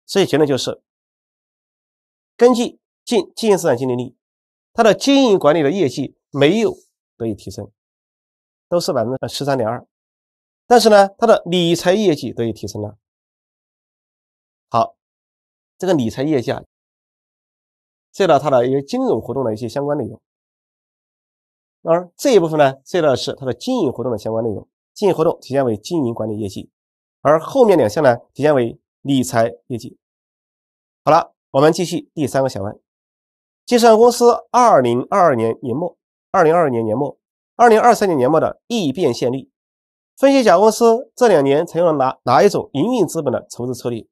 所以结论就是，根据净经营资产净利率，它的经营管理的业绩没有得以提升，都是百分之十三点二，但是呢，它的理财业绩得以提升了。这个理财业绩，及到它的一些金融活动的一些相关内容。而这一部分呢，涉及到的是它的经营活动的相关内容。经营活动体现为经营管理业绩，而后面两项呢，体现为理财业绩。好了，我们继续第三个小问：计算公司二零二二年年末、二零二二年年末、二零二三年年末的异变现率，分析甲公司这两年采用了哪哪一种营运资本的筹资策略。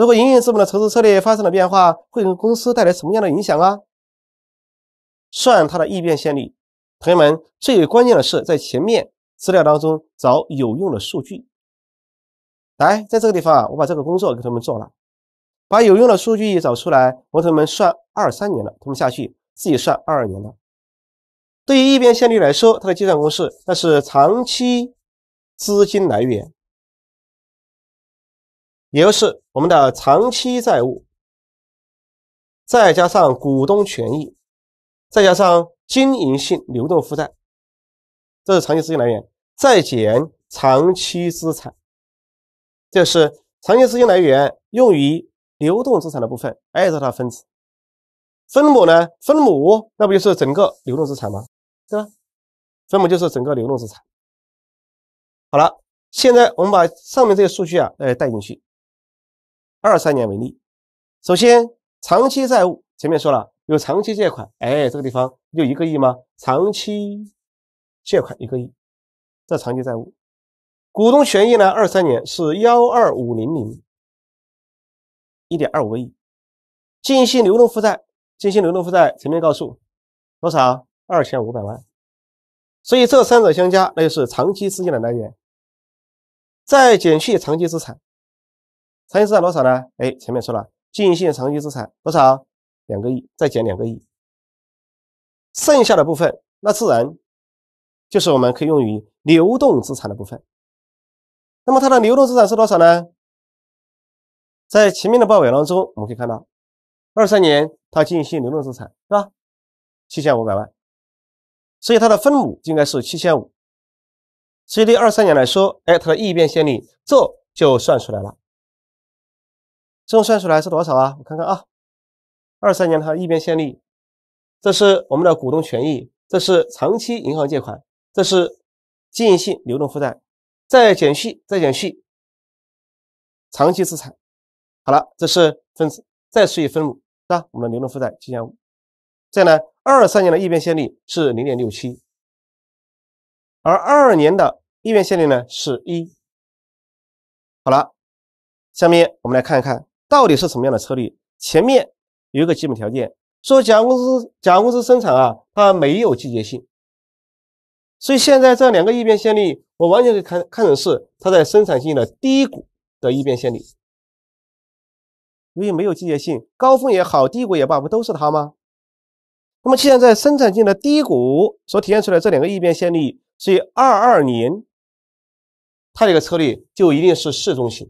如果营运资本的投资策略发生了变化，会给公司带来什么样的影响啊？算它的异变现率。同学们，最关键的是在前面资料当中找有用的数据。来，在这个地方啊，我把这个工作给同学们做了，把有用的数据找出来，我同学们算二三年的，他们下去自己算二二年的。对于异变线率来说，它的计算公式那是长期资金来源。也就是我们的长期债务，再加上股东权益，再加上经营性流动负债，这是长期资金来源。再减长期资产，这是长期资金来源用于流动资产的部分，挨着它分子。分母呢？分母那不就是整个流动资产吗？对吧？分母就是整个流动资产。好了，现在我们把上面这些数据啊，呃，带进去。二三年为例，首先长期债务前面说了有长期借款，哎，这个地方就一个亿吗？长期借款一个亿，这长期债务，股东权益呢？二三年是幺二五零零，一点二五个亿，净息流动负债，净息流动负债前面告诉多少？二千五百万，所以这三者相加，那就是长期资金的来源，再减去长期资产。长期资产多少呢？哎，前面说了，经营性长期资产多少两个亿，再减两个亿，剩下的部分那自然就是我们可以用于流动资产的部分。那么它的流动资产是多少呢？在前面的报表当中，我们可以看到，二三年它经营性流动资产是吧，七千五百万，所以它的分母应该是七千五，所以对二三年来说，哎，它的异变现率这就算出来了。这种算出来是多少啊？我看看啊，二三年它的异变现利，这是我们的股东权益，这是长期银行借款，这是经营性流动负债，再减去再减去长期资产，好了，这是分子，再除以分母是吧？我们的流动负债七千五，再呢，二三年的异变现利是零点六七，而二年的异变现利呢是一，好了，下面我们来看一看。到底是什么样的车率？前面有一个基本条件，说甲公司甲公司生产啊，它没有季节性，所以现在这两个异变先例，我完全可以看看成是它在生产性的低谷的异变先例。因为没有季节性，高峰也好，低谷也罢，不都是它吗？那么既然在生产性的低谷所体现出来这两个异变先例，所以二二年它这个车率就一定是市中心。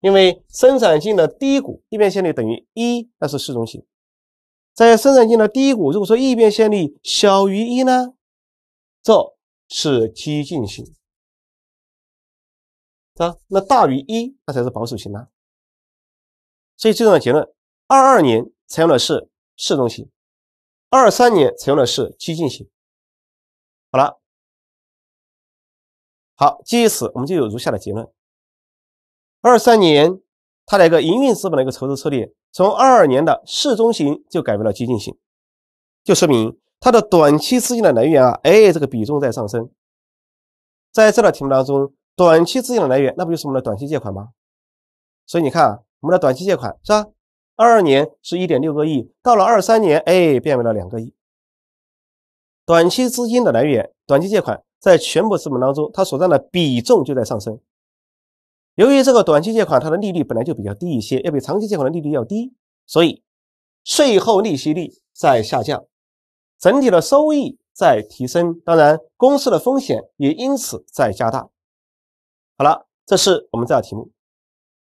因为生产性的低谷，异变线率等于一，那是适中型。在生产性的低谷，如果说异变线率小于一呢，这是激进型，啊，那大于一，那才是保守型啊。所以最终的结论，二二年采用的是适中型，二三年采用的是激进型。好了，好，基于此，我们就有如下的结论。二三年，它的一个营运资本的一个筹资策略，从二二年的适中型就改为了激进型，就说明它的短期资金的来源啊，哎，这个比重在上升。在这道题目当中，短期资金的来源，那不就是我们的短期借款吗？所以你看啊，我们的短期借款是吧？二二年是一点六个亿，到了二三年，哎，变为了两个亿。短期资金的来源，短期借款在全部资本当中，它所占的比重就在上升。由于这个短期借款，它的利率本来就比较低一些，要比长期借款的利率要低，所以税后利息率在下降，整体的收益在提升。当然，公司的风险也因此在加大。好了，这是我们这道题目。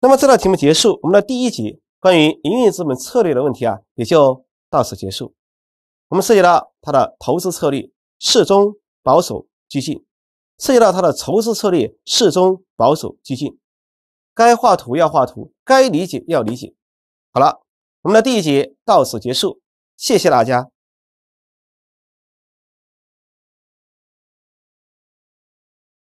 那么这道题目结束，我们的第一集关于营运资本策略的问题啊，也就到此结束。我们涉及到它的投资策略：适中、保守、激进；涉及到它的筹资策略：适中、保守、激进。该画图要画图，该理解要理解。好了，我们的第一节到此结束，谢谢大家。